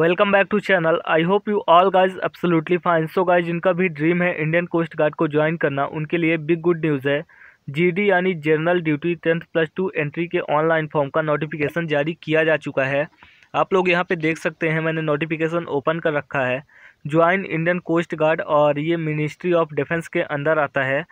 welcome back to channel I hope you all guys absolutely fine so guys जिनका भी dream है Indian coast guard को join करना उनके लिए बिग गुड न्यूज़ है जीडी यानी general duty tenth plus two entry के ऑनलाइन फॉर्म का नोटिफिकेशन जारी किया जा चुका है आप लोग यहाँ पे देख सकते हैं मैंने नोटिफिकेशन ओपन कर रखा है ज्वाइन इंडियन कोस्ट गार्ड और ये मिनिस्ट्री ऑफ डिफेंस के अंदर आता है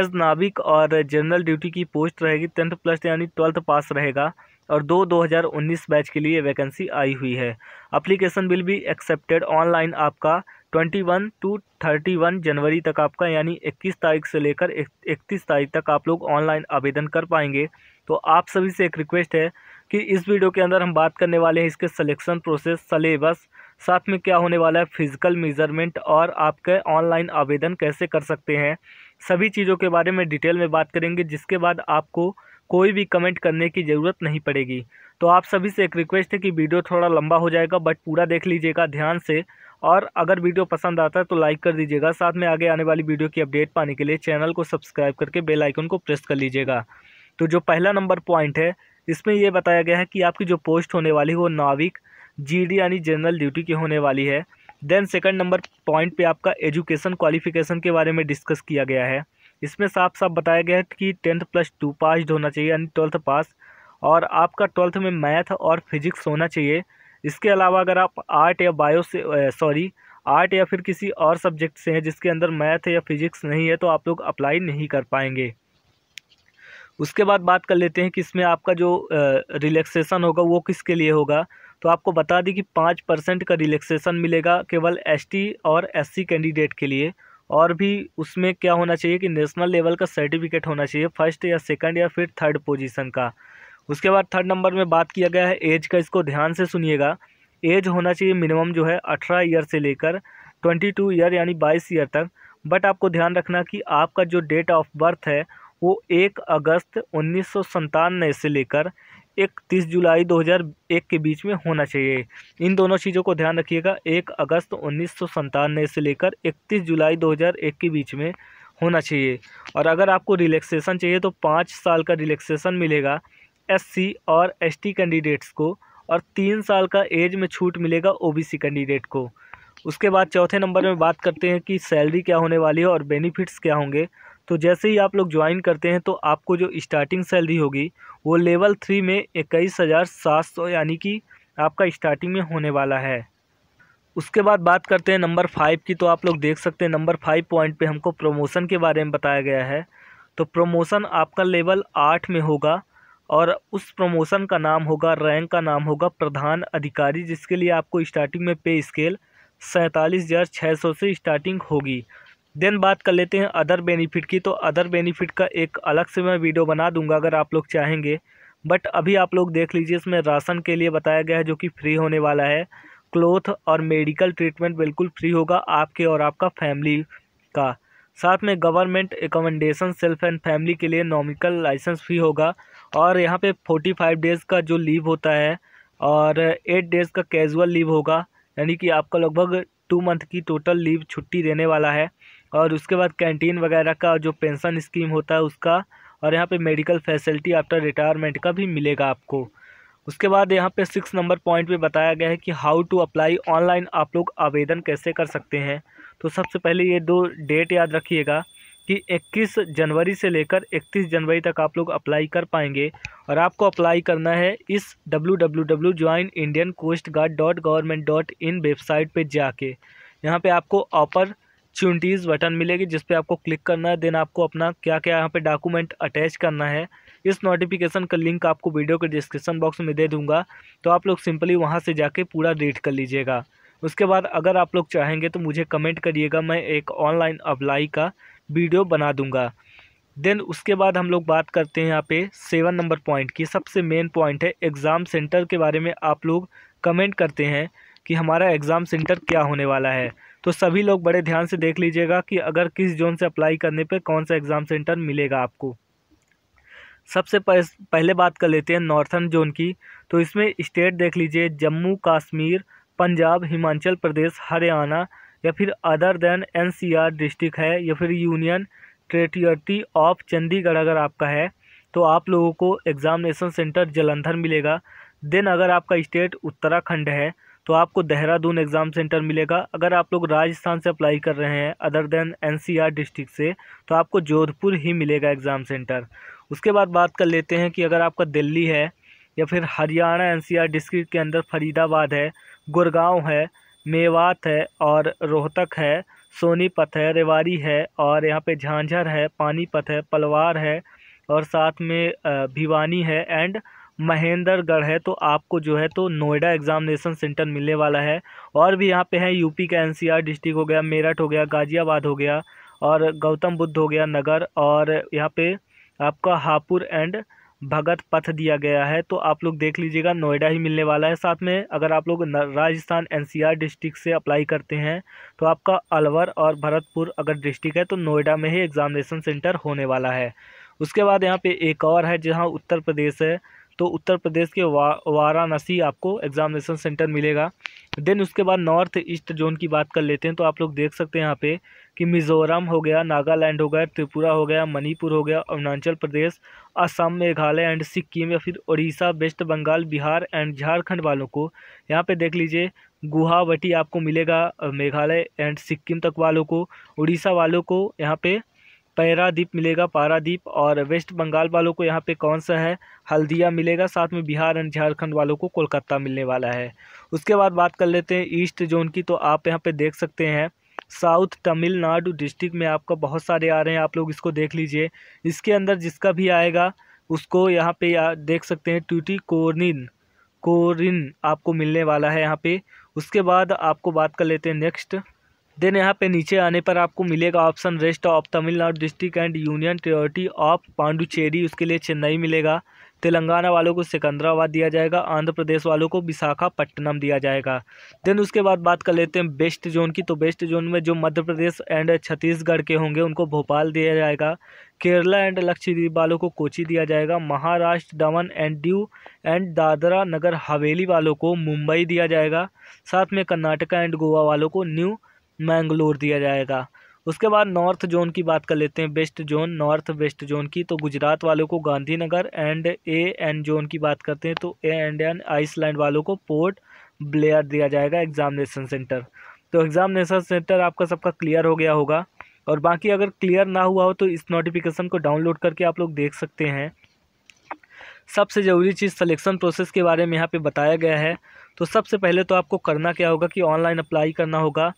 एज नाविक और जनरल ड्यूटी की पोस्ट रहेगी टेंथ प्लस यानी ट्वेल्थ पास रहेगा और दो 2019 बैच के लिए वैकेंसी आई हुई है application will be accepted online आपका 21 टू 31 जनवरी तक आपका यानी 21 तारीख से लेकर 31 तारीख तक आप लोग ऑनलाइन आवेदन कर पाएंगे तो आप सभी से एक रिक्वेस्ट है कि इस वीडियो के अंदर हम बात करने वाले हैं इसके सलेक्शन प्रोसेस सलेबस साथ में क्या होने वाला है फिजिकल मेजरमेंट और आपके ऑनलाइन आवेदन कैसे कर सकते हैं सभी चीज़ों के बारे में डिटेल में बात करेंगे जिसके बाद आपको कोई भी कमेंट करने की ज़रूरत नहीं पड़ेगी तो आप सभी से एक रिक्वेस्ट है कि वीडियो थोड़ा लंबा हो जाएगा बट पूरा देख लीजिएगा ध्यान से और अगर वीडियो पसंद आता है तो लाइक कर दीजिएगा साथ में आगे आने वाली वीडियो की अपडेट पाने के लिए चैनल को सब्सक्राइब करके बेल आइकन को प्रेस कर लीजिएगा तो जो पहला नंबर पॉइंट है इसमें यह बताया गया है कि आपकी जो पोस्ट होने वाली है वो नाविक जीडी यानी जनरल ड्यूटी की होने वाली है देन सेकंड नंबर पॉइंट पे आपका एजुकेशन क्वालिफिकेशन के बारे में डिस्कस किया गया है इसमें साफ साफ बताया गया है कि टेंथ प्लस टू पास होना चाहिए यानी ट्वेल्थ पास और आपका ट्वेल्थ में मैथ और फिजिक्स होना चाहिए इसके अलावा अगर आप आर्ट या बायो से सॉरी आर्ट या फिर किसी और सब्जेक्ट से हैं जिसके अंदर मैथ या फिजिक्स नहीं है तो आप लोग अप्लाई नहीं कर पाएंगे उसके बाद बात कर लेते हैं कि इसमें आपका जो रिलैक्सेशन होगा वो किसके लिए होगा तो आपको बता दें कि पाँच परसेंट का रिलैक्सेशन मिलेगा केवल एसटी और एससी कैंडिडेट के लिए और भी उसमें क्या होना चाहिए कि नेशनल लेवल का सर्टिफिकेट होना चाहिए फर्स्ट या सेकंड या फिर थर्ड पोजीशन का उसके बाद थर्ड नंबर में बात किया गया है एज का इसको ध्यान से सुनिएगा एज होना चाहिए मिनिमम जो है अठारह ईयर से लेकर ट्वेंटी टू ईयर यानी बाईस ईयर तक बट आपको ध्यान रखना कि आपका जो डेट ऑफ बर्थ है वो एक अगस्त उन्नीस से लेकर एक तीस जुलाई 2001 के बीच में होना चाहिए इन दोनों चीज़ों को ध्यान रखिएगा एक अगस्त उन्नीस से लेकर इकतीस जुलाई एक के बीच में होना चाहिए और अगर आपको रिलैक्सेशन चाहिए तो पाँच साल का रिलैक्सेशन मिलेगा एससी और एसटी कैंडिडेट्स को और तीन साल का एज में छूट मिलेगा ओबीसी कैंडिडेट को उसके बाद चौथे नंबर में बात करते हैं कि सैलरी क्या होने वाली है और बेनिफिट्स क्या होंगे तो जैसे ही आप लोग ज्वाइन करते हैं तो आपको जो स्टार्टिंग सैलरी होगी वो लेवल थ्री में इक्कीस हज़ार सात सौ यानी कि आपका स्टार्टिंग में होने वाला है उसके बाद बात करते हैं नंबर फाइव की तो आप लोग देख सकते हैं नंबर फाइव पॉइंट पे हमको प्रमोशन के बारे में बताया गया है तो प्रमोशन आपका लेवल आठ में होगा और उस प्रमोशन का नाम होगा रैंक का नाम होगा प्रधान अधिकारी जिसके लिए आपको स्टार्टिंग में पे स्केल सैंतालीस हज़ार छः सौ से स्टार्टिंग होगी देन बात कर लेते हैं अदर बेनिफिट की तो अदर बेनिफिट का एक अलग से मैं वीडियो बना दूंगा अगर आप लोग चाहेंगे बट अभी आप लोग देख लीजिए इसमें राशन के लिए बताया गया है जो कि फ्री होने वाला है क्लोथ और मेडिकल ट्रीटमेंट बिल्कुल फ्री होगा आपके और आपका फैमिली का साथ में government accommodation self and family के लिए नॉमिकल लाइसेंस फ्री होगा और यहाँ पे फोर्टी फाइव डेज़ का जो लीव होता है और एट डेज़ का कैजुअल लीव होगा यानी कि आपका लगभग टू मंथ की टोटल लीव छुट्टी देने वाला है और उसके बाद कैंटीन वगैरह का जो पेंशन स्कीम होता है उसका और यहाँ पे मेडिकल फैसिलिटी आफ्टर रिटायरमेंट का भी मिलेगा आपको उसके बाद यहाँ पे सिक्स नंबर पॉइंट पे बताया गया है कि हाउ टू अप्लाई ऑनलाइन आप लोग आवेदन कैसे कर सकते हैं तो सबसे पहले ये दो डेट याद रखिएगा कि 21 जनवरी से लेकर 31 जनवरी तक आप लोग अप्लाई कर पाएंगे और आपको अप्लाई करना है इस W W W join Indian coast Guard dot government dot in website पर जाके यहाँ पे आपको ऑपर अपॉर्चुनिटीज़ बटन मिलेगी जिस पर आपको क्लिक करना है देन आपको अपना क्या क्या यहाँ पे डॉक्यूमेंट अटैच करना है इस नोटिफिकेशन का लिंक आपको वीडियो के डिस्क्रिप्शन बॉक्स में दे दूंगा तो आप लोग सिंपली वहाँ से जाके पूरा रीड कर लीजिएगा उसके बाद अगर आप लोग चाहेंगे तो मुझे कमेंट करिएगा मैं एक ऑनलाइन अप्लाई का वीडियो बना दूँगा देन उसके बाद हम लोग बात करते हैं यहाँ पे सेवन नंबर पॉइंट की सबसे मेन पॉइंट है एग्ज़ाम सेंटर के बारे में आप लोग कमेंट करते हैं कि हमारा एग्ज़ाम सेंटर क्या होने वाला है तो सभी लोग बड़े ध्यान से देख लीजिएगा कि अगर किस जोन से अप्लाई करने पर कौन सा एग्ज़ाम सेंटर मिलेगा आपको सबसे पहले बात कर लेते हैं नॉर्थन जोन की तो इसमें स्टेट देख लीजिए जम्मू कश्मीर पंजाब हिमाचल प्रदेश हरियाणा या फिर अदर देन एनसीआर डिस्ट्रिक्ट है या फिर यूनियन टेरिटरी ऑफ चंडीगढ़ अगर आपका है तो आप लोगों को एग्ज़ामिनेशन सेंटर जलंधर मिलेगा देन अगर आपका स्टेट उत्तराखंड है तो आपको देहरादून एग्ज़ाम सेंटर मिलेगा अगर आप लोग राजस्थान से अप्लाई कर रहे हैं अदर देन एनसीआर डिस्ट्रिक्ट से तो आपको जोधपुर ही मिलेगा एग्ज़ाम सेंटर उसके बाद बात कर लेते हैं कि अगर आपका दिल्ली है या फिर हरियाणा एन डिस्ट्रिक्ट के अंदर फरीदाबाद है गुड़गांव है मेवात है और रोहतक है सोनीपत है रेवाड़ी है और यहाँ पे झांझर है पानीपत है पलवार है और साथ में भिवानी है एंड महेंद्रगढ़ है तो आपको जो है तो नोएडा एग्ज़ामिनेशन सेंटर मिलने वाला है और भी यहाँ पे है यूपी का एनसीआर डिस्ट्रिक्ट हो गया मेरठ हो गया गाज़ियाबाद हो गया और गौतम बुद्ध हो गया नगर और यहाँ पे आपका हापुड़ एंड भगत पथ दिया गया है तो आप लोग देख लीजिएगा नोएडा ही मिलने वाला है साथ में अगर आप लोग राजस्थान एनसीआर डिस्ट्रिक्ट से अप्लाई करते हैं तो आपका अलवर और भरतपुर अगर डिस्ट्रिक्ट है तो नोएडा में ही एग्ज़ामिनेशन सेंटर होने वाला है उसके बाद यहाँ पे एक और है जहाँ उत्तर प्रदेश है तो उत्तर प्रदेश के वा वाराणसी आपको एग्ज़ामिनेशन सेंटर मिलेगा देन उसके बाद नॉर्थ ईस्ट जोन की बात कर लेते हैं तो आप लोग देख सकते हैं यहाँ पे कि मिज़ोरम हो गया नागालैंड हो गया त्रिपुरा हो गया मणिपुर हो गया अरुणाचल प्रदेश असम मेघालय एंड सिक्किम या फिर उड़ीसा वेस्ट बंगाल बिहार एंड झारखंड वालों को यहाँ पे देख लीजिए गुवाहाटी आपको मिलेगा मेघालय एंड सिक्किम तक वालों को उड़ीसा वालों को यहाँ पे पैरादीप मिलेगा पारादीप और वेस्ट बंगाल वालों को यहाँ पे कौन सा है हल्दिया मिलेगा साथ में बिहार एंड झारखंड वालों को कोलकाता मिलने वाला है उसके बाद बात कर लेते हैं ईस्ट जोन की तो आप यहाँ पे देख सकते हैं साउथ तमिलनाडु डिस्ट्रिक्ट में आपका बहुत सारे आ रहे हैं आप लोग इसको देख लीजिए इसके अंदर जिसका भी आएगा उसको यहाँ पर देख सकते हैं ट्यूटी कोरिन कोरिन आपको मिलने वाला है यहाँ पर उसके बाद आपको बात कर लेते हैं नेक्स्ट देन यहाँ पे नीचे आने पर आपको मिलेगा option rest of Tamil Nadu district and union territory of Pondicherry उसके लिए चेन्नई मिलेगा तेलंगाना वालों को सिकंदराबाद दिया जाएगा आंध्र प्रदेश वालों को विशाखापट्टनम दिया जाएगा देन उसके बाद बात कर लेते हैं बेस्ट जोन की तो बेस्ट जोन में जो मध्य प्रदेश एंड छत्तीसगढ़ के होंगे उनको भोपाल दिया जाएगा केरला एंड लक्षद्वीप वालों को कोची दिया जाएगा महाराष्ट्र दमन एंड दीव एंड दादरा नगर हवेली वालों को मुंबई दिया जाएगा साथ में कर्नाटका एंड गोवा वालों को न्यू मैंगलोर दिया जाएगा उसके बाद नॉर्थ जोन की बात कर लेते हैं west zone north west zone की तो गुजरात वालों को Gandhinagar and A N zone की बात करते हैं तो ए एंड एन आइसलैंड वालों को पोर्ट ब्लेयर दिया जाएगा एग्ज़ामिनेशन सेंटर तो एग्ज़ामिनेशन सेंटर आपका सबका क्लियर हो गया होगा और बाकी अगर क्लियर ना हुआ हो तो इस नोटिफिकेशन को डाउनलोड करके आप लोग देख सकते हैं सबसे ज़रूरी चीज़ सिलेक्शन प्रोसेस के बारे में यहाँ पे बताया गया है तो सबसे पहले तो आपको करना क्या होगा कि ऑनलाइन अप्लाई करना होगा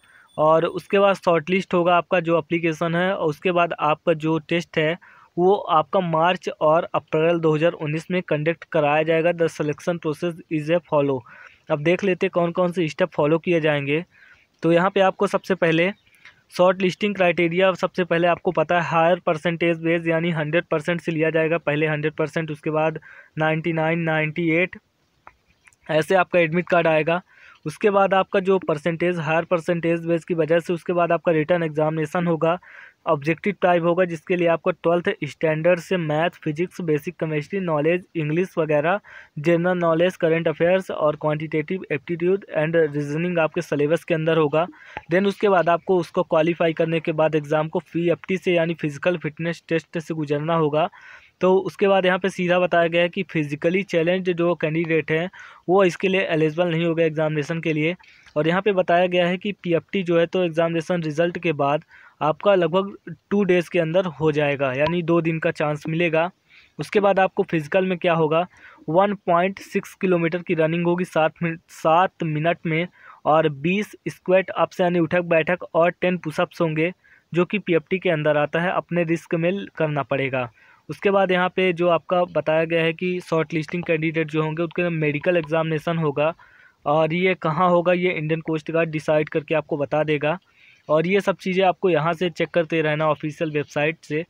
और उसके बाद शॉर्ट लिस्ट होगा आपका जो अप्लीकेशन है और उसके बाद आपका जो टेस्ट है वो आपका मार्च और अप्रैल 2019 में कंडक्ट कराया जाएगा the selection process is a follow अब देख लेते कौन कौन से स्टेप फॉलो किए जाएंगे तो यहाँ पे आपको सबसे पहले शॉर्ट लिस्टिंग क्राइटेरिया सबसे पहले आपको पता है हायर परसेंटेज बेस यानी हंड्रेड परसेंट से लिया जाएगा पहले हंड्रेड परसेंट उसके बाद नाइन्टी नाइन नाइन्टी एट ऐसे आपका एडमिट कार्ड आएगा उसके बाद आपका जो परसेंटेज हायर परसेंटेज बेस की वजह से उसके बाद आपका रिटर्न एग्जामिनेशन होगा ऑब्जेक्टिव टाइप होगा जिसके लिए आपको ट्वेल्थ स्टैंडर्ड से math physics basic chemistry knowledge English वगैरह जनरल नॉलेज करंट अफेयर्स और क्वांटिटेटिव एप्टीट्यूड एंड रीजनिंग आपके सिलेबस के अंदर होगा देन उसके बाद आपको उसको क्वालिफाई करने के बाद एग्ज़ाम को फी से यानी फिजिकल फिटनेस टेस्ट से गुजरना होगा तो उसके बाद यहाँ पे सीधा बताया गया है कि फिज़िकली चैलेंज जो कैंडिडेट हैं वो इसके लिए एलिजिबल नहीं होगा एग्ज़ामिनेशन के लिए और यहाँ पे बताया गया है कि पीएफटी जो है तो एग्ज़ामिनेशन रिज़ल्ट के बाद आपका लगभग टू डेज़ के अंदर हो जाएगा यानी दो दिन का चांस मिलेगा उसके बाद आपको फिज़िकल में क्या होगा वन पॉइंट सिक्स किलोमीटर की रनिंग होगी सात मिनट सात मिनट में और बीस स्क्वेट से यानी उठक बैठक और टेन पुशअप्स होंगे जो कि पीएफटी के अंदर आता है अपने रिस्क में करना पड़ेगा उसके बाद यहाँ पे जो आपका बताया गया है कि शॉर्ट लिस्टिंग कैंडिडेट जो होंगे उनके मेडिकल एग्जामिनेशन होगा और ये कहाँ होगा ये इंडियन कोस्ट गार्ड डिसाइड करके आपको बता देगा और ये सब चीज़ें आपको यहाँ से चेक करते रहना ऑफिशियल वेबसाइट से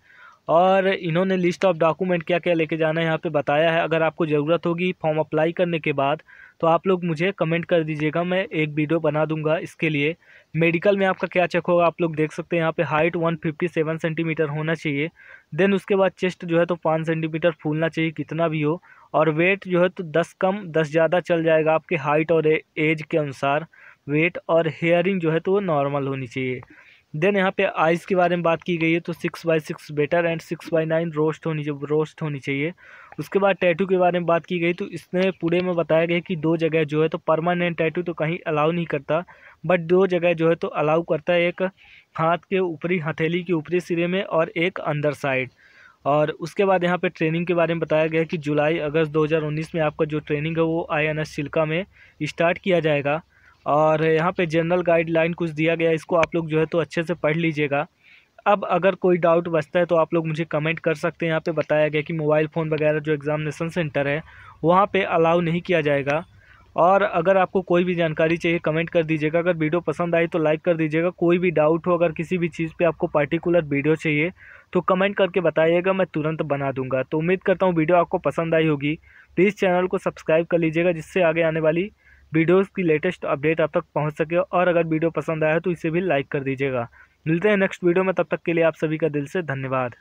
और इन्होंने लिस्ट ऑफ डॉक्यूमेंट क्या क्या लेके जाना है यहाँ पे बताया है अगर आपको ज़रूरत होगी फॉर्म अप्लाई करने के बाद तो आप लोग मुझे कमेंट कर दीजिएगा मैं एक वीडियो बना दूंगा इसके लिए मेडिकल में आपका क्या चेक होगा आप लोग देख सकते हैं यहाँ पे हाइट 157 सेंटीमीटर होना चाहिए देन उसके बाद चेस्ट जो है तो पाँच सेंटीमीटर फूलना चाहिए कितना भी हो और वेट जो है तो दस कम दस ज़्यादा चल जाएगा आपके हाइट और एज के अनुसार वेट और हेयरिंग जो है तो वो नॉर्मल होनी चाहिए देन यहाँ पे आइस के बारे में बात की गई है तो six by six better and six by nine roast होनी चाहिए रोस्ट होनी चाहिए उसके बाद टैटू के बारे में बात की गई तो इसमें पूरे में बताया गया कि दो जगह जो है तो परमानेंट टैटू तो कहीं अलाउ नहीं करता बट दो जगह जो है तो अलाउ करता है एक हाथ के ऊपरी हथेली के ऊपरी सिरे में और एक अंदर साइड और उसके बाद यहाँ पे ट्रेनिंग के बारे में बताया गया कि जुलाई अगस्त 2019 में आपका जो ट्रेनिंग है वो आई एन एस शिल्का में स्टार्ट किया जाएगा और यहाँ पे जनरल गाइडलाइन कुछ दिया गया इसको आप लोग जो है तो अच्छे से पढ़ लीजिएगा अब अगर कोई डाउट बचता है तो आप लोग मुझे कमेंट कर सकते हैं यहाँ पे बताया गया कि मोबाइल फ़ोन वगैरह जो एग्ज़ामिनेशन सेंटर है वहाँ पे अलाउ नहीं किया जाएगा और अगर आपको कोई भी जानकारी चाहिए कमेंट कर दीजिएगा अगर वीडियो पसंद आई तो लाइक कर दीजिएगा कोई भी डाउट हो अगर किसी भी चीज़ पर आपको पर्टिकुलर वीडियो चाहिए तो कमेंट करके बताइएगा मैं तुरंत बना दूंगा तो उम्मीद करता हूँ वीडियो आपको पसंद आई होगी प्लीज़ चैनल को सब्सक्राइब कर लीजिएगा जिससे आगे आने वाली वीडियोस की लेटेस्ट अपडेट आप तक पहुंच सके और अगर वीडियो पसंद आया तो इसे भी लाइक कर दीजिएगा मिलते हैं नेक्स्ट वीडियो में तब तक के लिए आप सभी का दिल से धन्यवाद